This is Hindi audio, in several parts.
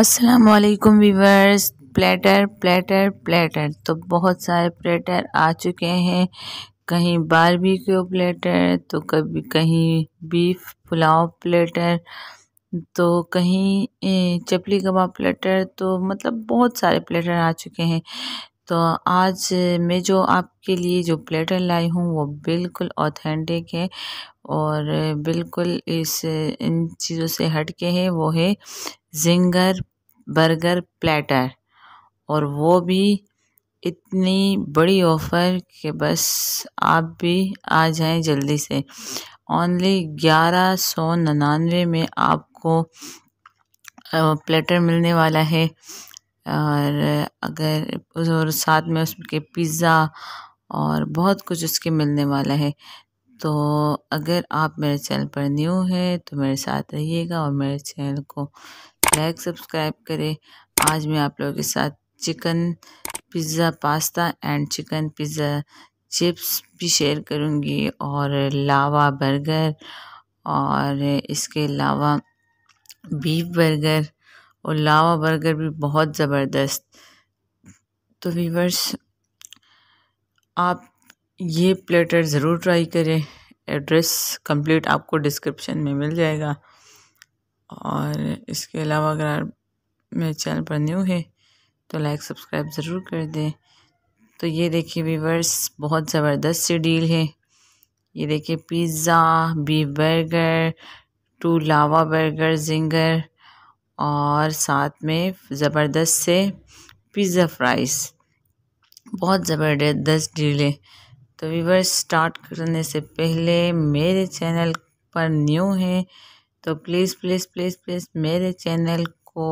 असलकुम वीवर्स प्लेटर प्लेटर प्लेटर तो बहुत सारे प्लेटर आ चुके हैं कहीं बारबी प्लेटर तो कभी कहीं बीफ पुलाव प्लेटर तो कहीं चपली कबाब प्लेटर तो मतलब बहुत सारे प्लेटर आ चुके हैं तो आज मैं जो आपके लिए जो प्लेटर लाई हूँ वो बिल्कुल ऑथेंटिक है और बिल्कुल इस इन चीज़ों से हट के है वो है जिंगर बर्गर प्लेटर और वो भी इतनी बड़ी ऑफ़र कि बस आप भी आ जाएं जल्दी से ओनली ग्यारह सौ निन्यानवे में आपको प्लेटर मिलने वाला है और अगर और साथ में उसके पिज़्ज़ा और बहुत कुछ उसके मिलने वाला है तो अगर आप मेरे चैनल पर न्यू हैं तो मेरे साथ रहिएगा और मेरे चैनल को लाइक सब्सक्राइब करें आज मैं आप लोगों के साथ chicken pizza pasta and chicken pizza chips भी शेयर करूँगी और लावा बर्गर और इसके अलावा बीफ बर्गर और लावा बर्गर भी बहुत ज़बरदस्त तो वीवर्स आप ये प्लेटर ज़रूर ट्राई करें एड्रेस कंप्लीट आपको डिस्क्रिप्शन में मिल जाएगा और इसके अलावा अगर आप मेरे चैनल पर न्यू है तो लाइक सब्सक्राइब ज़रूर कर दें तो ये देखिए वीवर्स बहुत ज़बरदस्त सी डील है ये देखिए pizza beef burger two lava burger zinger और साथ में ज़बरदस्त से पिज़्ज़ा फ्राइज़ बहुत ज़बरदस्त डील है तो वीवर्स स्टार्ट करने से पहले मेरे चैनल पर न्यू है तो प्लीज़ प्लीज़ प्लीज़ प्लीज़ मेरे चैनल को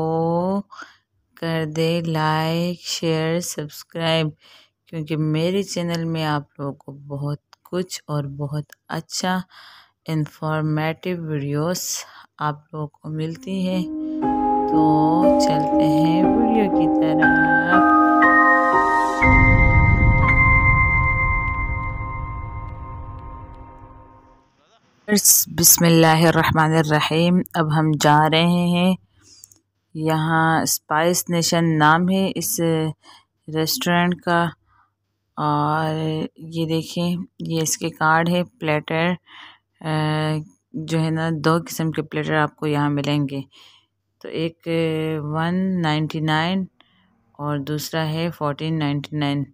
कर दे लाइक शेयर सब्सक्राइब क्योंकि मेरे चैनल में आप लोगों को बहुत कुछ और बहुत अच्छा इंफॉर्मेटिव वीडियोस आप लोगों को मिलती है तो चलते हैं वीडियो की तरह बिसमीम अब हम जा रहे हैं यहाँ स्पाइस नेशन नाम है इस रेस्टोरेंट का और ये देखें ये इसके कार्ड है प्लेटर जो है ना दो किस्म के प्लेटर आपको यहाँ मिलेंगे तो एक वन नाइन्टी नाइन और दूसरा है फोटीन नाइन्टी नाइन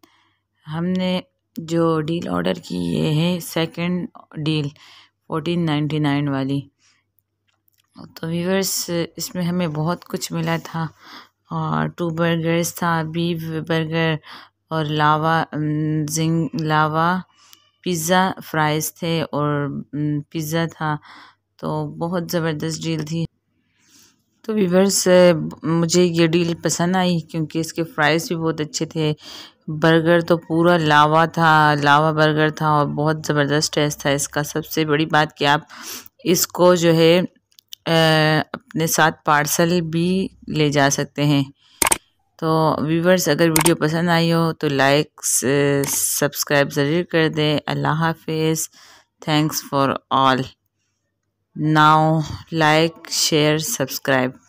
हमने जो डील ऑर्डर की ये है second deal fourteen ninety nine वाली तो वीवर्स इसमें हमें बहुत कुछ मिला था और टू बर्गर्स था बीफ बर्गर और लावा जिंग लावा पिज़्ज़ा फ्राइज़ थे और पिज़्ज़ा था तो बहुत ज़बरदस्त डील थी तो वीवर्स मुझे ये डील पसंद आई क्योंकि इसके फ्राइज भी बहुत अच्छे थे बर्गर तो पूरा लावा था लावा बर्गर था और बहुत ज़बरदस्त टेस्ट था इसका सबसे बड़ी बात कि आप इसको जो है अपने साथ पार्सल भी ले जा सकते हैं तो व्यूवर्स अगर वीडियो पसंद आई हो तो लाइक सब्सक्राइब ज़रूर कर दें अल्लाह हाफिज़ thanks for all now like share subscribe